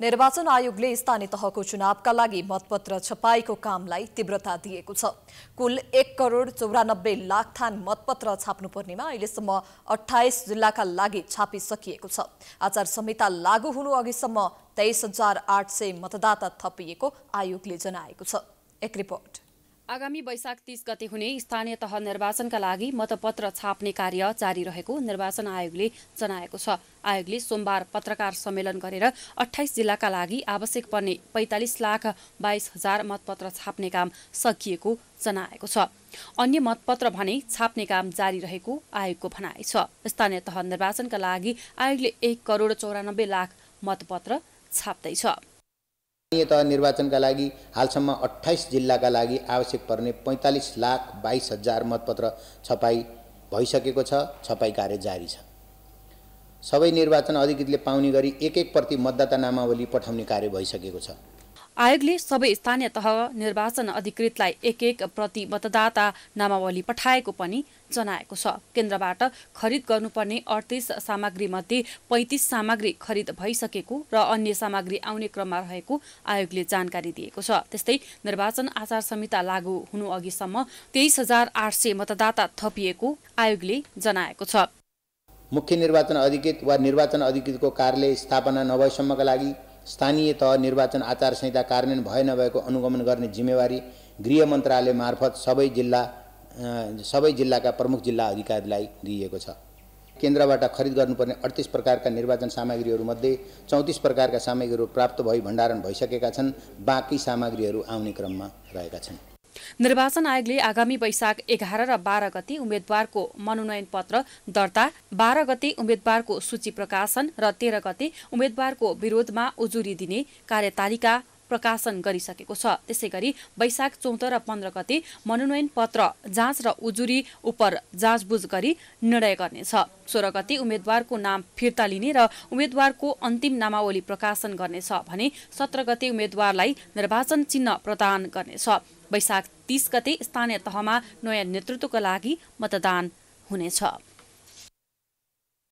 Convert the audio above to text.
निर्वाचन आयोगले स्थानीय तहको चुनावका लागि मतपत्र छपाईको कामलाई तीव्रता दिएको छ कुल एक करोड चौरानब्बे लाख थान मतपत्र छाप्नुपर्नेमा अहिलेसम्म अठाइस जिल्लाका लागि छापिसकिएको छ आचार संहिता लागू हुनु अघिसम्म तेइस हजार आठ सय मतदाता थपिएको आयोगले जनाएको छ एक रिपोर्ट आगामी वैशाख तीस गते हुने स्थानीय तह निर्वाचनका लागि मतपत्र छाप्ने कार्य जारी रहेको निर्वाचन आयोगले जनाएको छ आयोगले सोमबार पत्रकार सम्मेलन गरेर अठाइस जिल्लाका लागि आवश्यक पर्ने पैँतालिस लाख बाइस हजार मतपत्र छाप्ने काम सकिएको जनाएको छ अन्य मतपत्र भने छाप्ने काम जारी रहेको आयोगको भनाइ छ स्थानीय तह निर्वाचनका लागि आयोगले एक करोड चौरानब्बे लाख मतपत्र छाप्दैछ तह निर्वाचनका लागि हालसम्म अठाइस जिल्लाका लागि आवश्यक पर्ने पैँतालिस लाख बाइस हजार मतपत्र छपाई भइसकेको छ छपाई कार्य जारी छ सबै निर्वाचन अधिकृतले पाउने गरी एक एक प्रति मतदाता नामावली पठाउने कार्य भइसकेको छ आयोगले सबै स्थानीय तह निर्वाचन अधिकृतलाई एक एक प्रति मतदाता नामावली पठाएको पनि जनाएको छ केन्द्रबाट खरिद गर्नुपर्ने अडतिस सामग्रीमध्ये पैँतिस सामग्री खरिद भइसकेको र अन्य सामग्री आउने क्रममा रहेको आयोगले जानकारी दिएको छ त्यस्तै निर्वाचन आचार संहिता लागू हुनु अघिसम्म तेइस हजार आठ सय मतदाता थपिएको आयोगले जनाएको छ मुख्य निर्वाचन अधिकृत वा निर्वाचन अधिकृतको कार्यालय स्थापना नभएसम्मका लागि स्थानीय तह निर्वाचन आचार संहिता कार्यान्वयन भए नभएको अनुगमन गर्ने जिम्मेवारी गृह मन्त्रालय मार्फत सबै जिल्ला सबै जिल्लाका प्रमुख जिल्ला अधिकारीलाई दिइएको छ केन्द्रबाट खरिद गर्नुपर्ने अडतिस प्रकारका निर्वाचन सामग्रीहरूमध्ये चौतिस प्रकारका सामग्रीहरू प्राप्त भई भण्डारण भइसकेका छन् बाँकी सामग्रीहरू आउने क्रममा रहेका छन् निर्वाचन आयोगले आगामी वैशाख एघार र बाह्र गति उम्मेद्वारको मनोनयन पत्र दर्ता बाह्र गति उम्मेद्वारको सूची प्रकाशन र तेह्र गति उम्मेद्वारको विरोधमा उजुरी दिने कार्यतालिका प्रकाशन गरिसकेको छ त्यसै गरी वैशाख चौध र पन्ध्र गते मनोनयन पत्र जाँच र उजुरी उप जाँचबुझ गरी निर्णय गर्नेछ सोह्र गते उम्मेद्वारको नाम फिर्ता लिने र उम्मेद्वारको अन्तिम नामावली प्रकाशन गर्नेछ भने सत्र गते उम्मेद्वारलाई निर्वाचन चिन्ह प्रदान गर्नेछ वैशाख तीस गते स्थानीय तहमा नयाँ नेतृत्वको लागि मतदान हुनेछ